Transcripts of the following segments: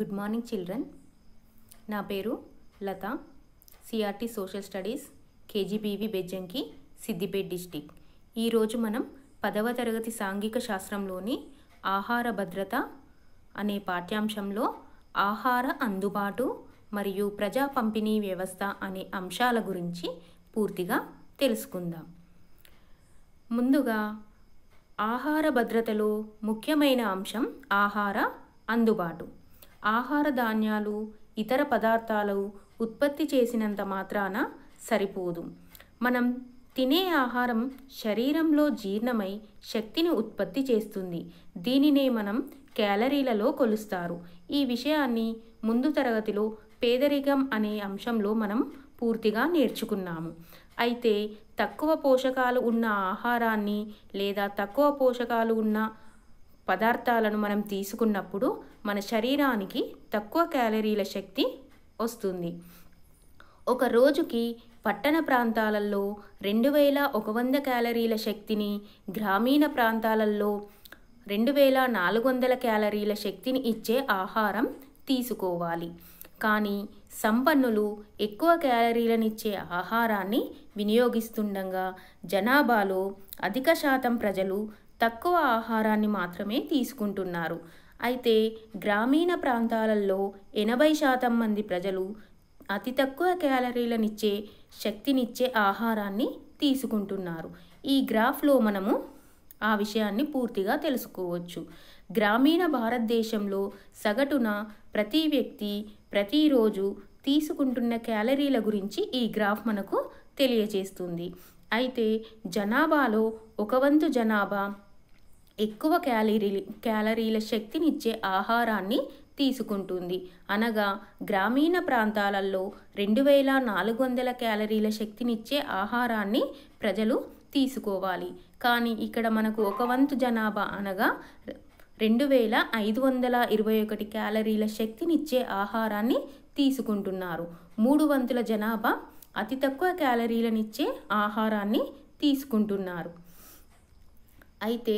good morning children నా పేరు Latha CRT social studies KGBV Bejjanki Siddipet district ఈరోజు మనం పదవ తరగతి సాంఘిక శాస్త్రంలోని ఆహార భద్రత అనే పాఠ్యాంశంలో ఆహార అందుబాటు మరియు ప్రజా పంపిణీ వ్యవస్థ అనే అంశాల గురించి పూర్తిగా తెలుసుకుందాం ముందుగా ఆహార భద్రతలో ముఖ్యమైన అంశం ఆహార అందుబాటు ఆహార ధాన్యాలు ఇతర పదార్థాలు ఉత్పత్తి చేసినంత మాత్రాన సరిపోదు మనం తినే ఆహారం శరీరంలో జీర్ణమై శక్తిని ఉత్పత్తి చేస్తుంది దీనినే మనం క్యాలరీలలో కొలుస్తారు ఈ విషయాన్ని ముందు తరగతిలో పేదరికం అనే అంశంలో మనం పూర్తిగా నేర్చుకున్నాము అయితే తక్కువ పోషకాలు ఉన్న ఆహారాన్ని లేదా తక్కువ పోషకాలు ఉన్న పదార్థాలను మనం తీసుకున్నప్పుడు మన శరీరానికి తక్కువ క్యాలరీల శక్తి వస్తుంది ఒక రోజుకి పట్టణ ప్రాంతాలలో రెండు వేల ఒక వంద క్యాలరీల శక్తిని గ్రామీణ ప్రాంతాలలో రెండు వేల నాలుగు వందల క్యాలరీల శక్తిని ఇచ్చే ఆహారం తీసుకోవాలి కానీ సంపన్నులు ఎక్కువ క్యాలరీలనిచ్చే ఆహారాన్ని వినియోగిస్తుండగా జనాభాలో అధిక శాతం ప్రజలు తక్కువ ఆహారాన్ని మాత్రమే తీసుకుంటున్నారు అయితే గ్రామీణ ప్రాంతాలలో ఎనభై శాతం మంది ప్రజలు అతి తక్కువ క్యాలరీలనిచ్చే శక్తినిచ్చే ఆహారాన్ని తీసుకుంటున్నారు ఈ గ్రాఫ్లో మనము ఆ విషయాన్ని పూర్తిగా తెలుసుకోవచ్చు గ్రామీణ భారతదేశంలో సగటున ప్రతి వ్యక్తి ప్రతిరోజు తీసుకుంటున్న క్యాలరీల గురించి ఈ గ్రాఫ్ మనకు తెలియజేస్తుంది అయితే జనాభాలో ఒక వంతు జనాభా ఎక్కువ క్యాలరీలు క్యాలరీల శక్తినిచ్చే ఆహారాన్ని తీసుకుంటుంది అనగా గ్రామీణ ప్రాంతాలలో రెండు వేల నాలుగు వందల క్యాలరీల శక్తినిచ్చే ఆహారాన్ని ప్రజలు తీసుకోవాలి కానీ ఇక్కడ మనకు ఒక వంతు జనాభా అనగా రెండు వేల ఐదు వందల ఇరవై ఒకటి క్యాలరీల శక్తినిచ్చే ఆహారాన్ని తీసుకుంటున్నారు మూడు వంతుల జనాభా అతి తక్కువ క్యాలరీలనిచ్చే ఆహారాన్ని తీసుకుంటున్నారు అయితే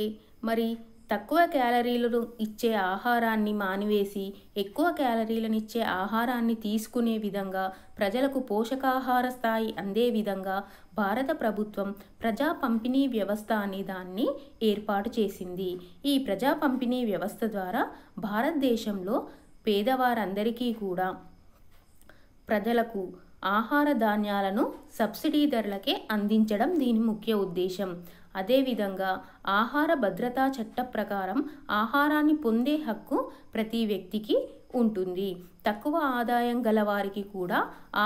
మరి తక్కువ క్యాలరీలను ఇచ్చే ఆహారాన్ని మానివేసి ఎక్కువ క్యాలరీలను ఇచ్చే ఆహారాన్ని తీసుకునే విధంగా ప్రజలకు పోషకాహార స్థాయి అందే విధంగా భారత ప్రభుత్వం ప్రజా పంపిణీ వ్యవస్థ అనే దాన్ని ఏర్పాటు చేసింది ఈ ప్రజా పంపిణీ వ్యవస్థ ద్వారా భారతదేశంలో పేదవారందరికీ కూడా ప్రజలకు ఆహార ధాన్యాలను సబ్సిడీ ధరలకే అందించడం దీని ముఖ్య ఉద్దేశం అదేవిధంగా ఆహార భద్రతా చట్ట ప్రకారం ఆహారాన్ని పొందే హక్కు ప్రతి వ్యక్తికి ఉంటుంది తక్కువ ఆదాయం గల వారికి కూడా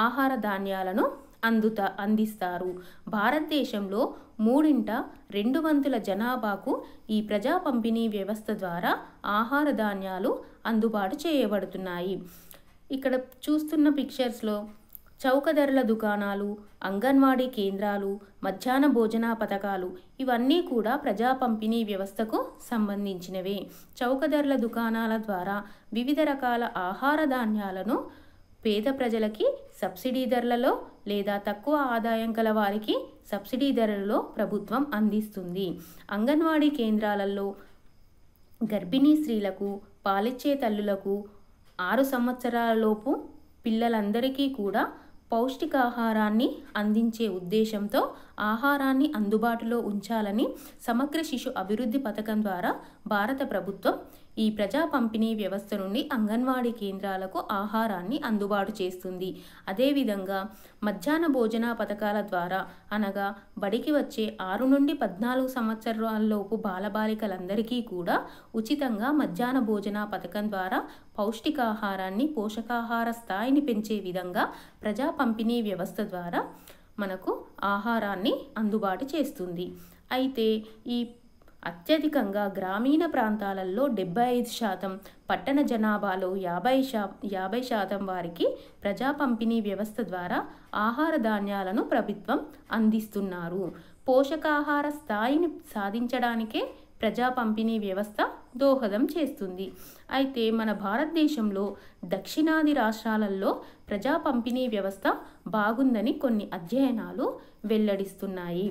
ఆహార ధాన్యాలను అందుతా అందిస్తారు భారతదేశంలో మూడింట రెండు వంతుల జనాభాకు ఈ ప్రజా పంపిణీ వ్యవస్థ ద్వారా ఆహార ధాన్యాలు అందుబాటు చేయబడుతున్నాయి ఇక్కడ చూస్తున్న పిక్చర్స్లో చౌక ధరల దుకాణాలు అంగన్వాడీ కేంద్రాలు మధ్యాహ్న భోజన పథకాలు ఇవన్నీ కూడా ప్రజా పంపిణీ వ్యవస్థకు సంబంధించినవే చౌక ధరల దుకాణాల ద్వారా వివిధ రకాల ఆహార ధాన్యాలను పేద ప్రజలకి సబ్సిడీ ధరలలో లేదా తక్కువ ఆదాయం గల వారికి సబ్సిడీ ధరలలో ప్రభుత్వం అందిస్తుంది అంగన్వాడీ కేంద్రాలలో గర్భిణీ స్త్రీలకు పాలిచ్చే తల్లులకు ఆరు సంవత్సరాలలోపు పిల్లలందరికీ కూడా పౌష్టికాహారాన్ని అందించే ఉద్దేశంతో ఆహారాన్ని అందుబాటులో ఉంచాలని సమగ్ర శిశు అభివృద్ధి పథకం ద్వారా భారత ప్రభుత్వం ఈ ప్రజా పంపిణీ వ్యవస్థ నుండి అంగన్వాడీ కేంద్రాలకు ఆహారాన్ని అందుబాటు చేస్తుంది అదేవిధంగా మధ్యాహ్న భోజన పథకాల ద్వారా అనగా బడికి వచ్చే ఆరు నుండి పద్నాలుగు సంవత్సరాలలోపు బాలబాలికలందరికీ కూడా ఉచితంగా మధ్యాహ్న భోజన పథకం ద్వారా పౌష్టికాహారాన్ని పోషకాహార స్థాయిని పెంచే విధంగా ప్రజా పంపిణీ వ్యవస్థ ద్వారా మనకు ఆహారాన్ని అందుబాటు చేస్తుంది అయితే ఈ అత్యధికంగా గ్రామీణ ప్రాంతాలలో డెబ్బై ఐదు శాతం పట్టణ జనాభాలో యాభై శా యాభై శాతం వారికి ప్రజా పంపిణీ వ్యవస్థ ద్వారా ఆహార ధాన్యాలను ప్రభుత్వం అందిస్తున్నారు పోషకాహార స్థాయిని సాధించడానికే ప్రజా పంపిణీ వ్యవస్థ దోహదం చేస్తుంది అయితే మన భారతదేశంలో దక్షిణాది రాష్ట్రాలలో ప్రజా పంపిణీ వ్యవస్థ బాగుందని కొన్ని అధ్యయనాలు వెల్లడిస్తున్నాయి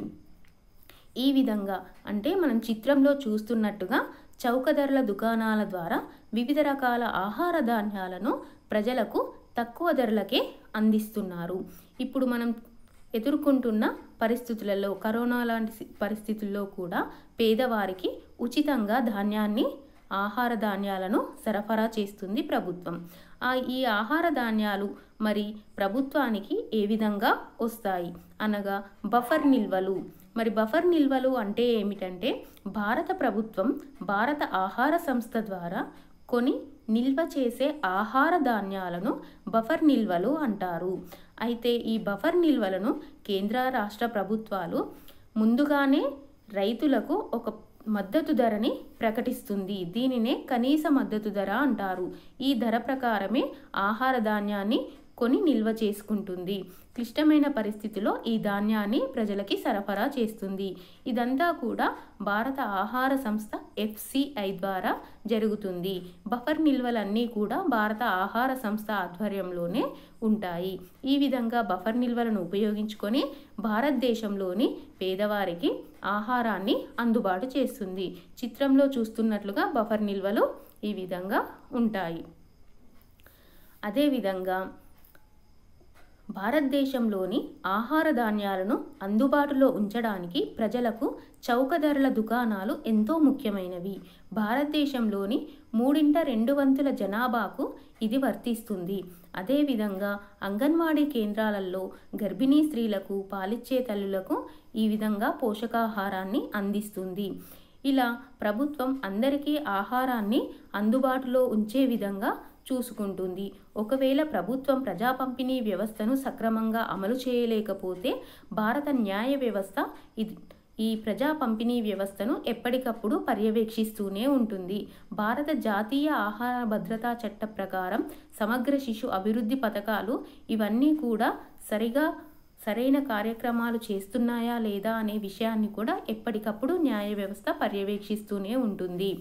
ఈ విధంగా అంటే మనం చిత్రంలో చూస్తున్నట్టుగా చౌకధరల దుకాణాల ద్వారా వివిధ రకాల ఆహార ధాన్యాలను ప్రజలకు తక్కువ ధరలకే అందిస్తున్నారు ఇప్పుడు మనం ఎదుర్కొంటున్న పరిస్థితులలో కరోనా లాంటి పరిస్థితుల్లో కూడా పేదవారికి ఉచితంగా ధాన్యాన్ని ఆహార ధాన్యాలను సరఫరా చేస్తుంది ప్రభుత్వం ఈ ఆహార ధాన్యాలు మరి ప్రభుత్వానికి ఏ విధంగా వస్తాయి అనగా బఫర్ నిల్వలు మరి బఫర్ నిల్వలు అంటే ఏమిటంటే భారత ప్రభుత్వం భారత ఆహార సంస్థ ద్వారా కొని నిల్వ చేసే ఆహార ధాన్యాలను బఫర్ నిల్వలు అంటారు అయితే ఈ బఫర్ నిల్వలను కేంద్ర రాష్ట్ర ప్రభుత్వాలు ముందుగానే రైతులకు ఒక మద్దతు ధరని ప్రకటిస్తుంది దీనినే కనీస మద్దతు ధర అంటారు ఈ ధర ప్రకారమే ఆహార ధాన్యాన్ని కొని నిల్వ చేసుకుంటుంది క్లిష్టమైన పరిస్థితిలో ఈ ధాన్యాన్ని ప్రజలకి సరఫరా చేస్తుంది ఇదంతా కూడా భారత ఆహార సంస్థ ఎఫ్సిఐ ద్వారా జరుగుతుంది బఫర్ నిల్వలన్నీ కూడా భారత ఆహార సంస్థ ఆధ్వర్యంలోనే ఉంటాయి ఈ విధంగా బఫర్ నిల్వలను ఉపయోగించుకొని భారతదేశంలోని పేదవారికి ఆహారాన్ని అందుబాటు చేస్తుంది చిత్రంలో చూస్తున్నట్లుగా బఫర్ నిల్వలు ఈ విధంగా ఉంటాయి అదేవిధంగా భారతదేశంలోని ఆహార ధాన్యాలను అందుబాటులో ఉంచడానికి ప్రజలకు చౌక ధరల దుకాణాలు ఎంతో ముఖ్యమైనవి భారతదేశంలోని మూడింట రెండు వంతుల జనాభాకు ఇది వర్తిస్తుంది అదేవిధంగా అంగన్వాడీ కేంద్రాలలో గర్భిణీ స్త్రీలకు పాలిచ్చే తల్లులకు ఈ విధంగా పోషకాహారాన్ని అందిస్తుంది ఇలా ప్రభుత్వం అందరికీ ఆహారాన్ని అందుబాటులో ఉంచే విధంగా చూసుకుంటుంది ఒకవేళ ప్రభుత్వం ప్రజా పంపిణీ వ్యవస్థను సక్రమంగా అమలు చేయలేకపోతే భారత న్యాయ వ్యవస్థ ఇది ఈ ప్రజా పంపిణీ వ్యవస్థను ఎప్పటికప్పుడు పర్యవేక్షిస్తూనే ఉంటుంది భారత జాతీయ ఆహార భద్రతా చట్ట ప్రకారం సమగ్ర శిశు అభివృద్ధి పథకాలు ఇవన్నీ కూడా సరిగా సరైన కార్యక్రమాలు చేస్తున్నాయా లేదా అనే విషయాన్ని కూడా ఎప్పటికప్పుడు న్యాయ వ్యవస్థ పర్యవేక్షిస్తూనే ఉంటుంది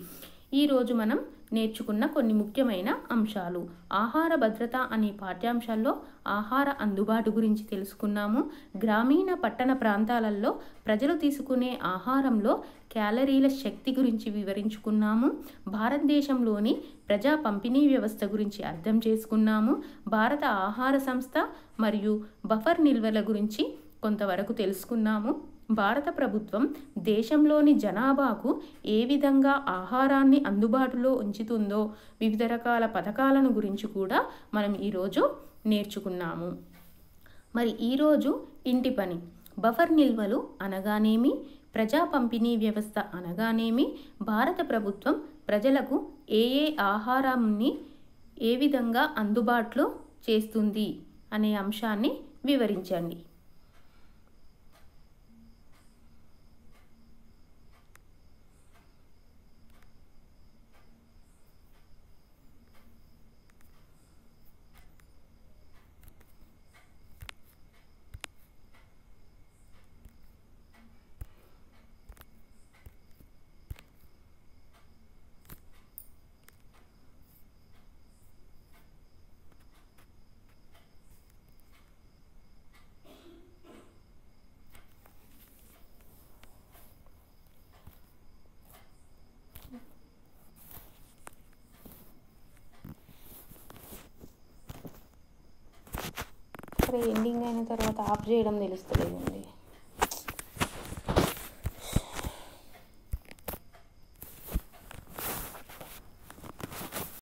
ఈరోజు మనం నేర్చుకున్న కొన్ని ముఖ్యమైన అంశాలు ఆహార భద్రత అనే పాఠ్యాంశాల్లో ఆహార అందుబాటు గురించి తెలుసుకున్నాము గ్రామీణ పట్టణ ప్రాంతాలలో ప్రజలు తీసుకునే ఆహారంలో క్యాలరీల శక్తి గురించి వివరించుకున్నాము భారతదేశంలోని ప్రజా పంపిణీ వ్యవస్థ గురించి అర్థం చేసుకున్నాము భారత ఆహార సంస్థ మరియు బఫర్ నిల్వల గురించి కొంతవరకు తెలుసుకున్నాము భారత ప్రభుత్వం దేశంలోని జనాభాకు ఏ విధంగా ఆహారాన్ని అందుబాటులో ఉంచుతుందో వివిధ రకాల పథకాలను గురించి కూడా మనం ఈరోజు నేర్చుకున్నాము మరి ఈరోజు ఇంటి పని బఫర్ నిల్వలు అనగానేమి ప్రజా పంపిణీ వ్యవస్థ అనగానేమి భారత ప్రభుత్వం ప్రజలకు ఏ ఏ ఆహారాన్ని ఏ విధంగా అందుబాటులో చేస్తుంది అనే అంశాన్ని వివరించండి ఎండింగ్ అయిన తర్వాత ఆఫ్ చేయడం తెలుస్తలేదండి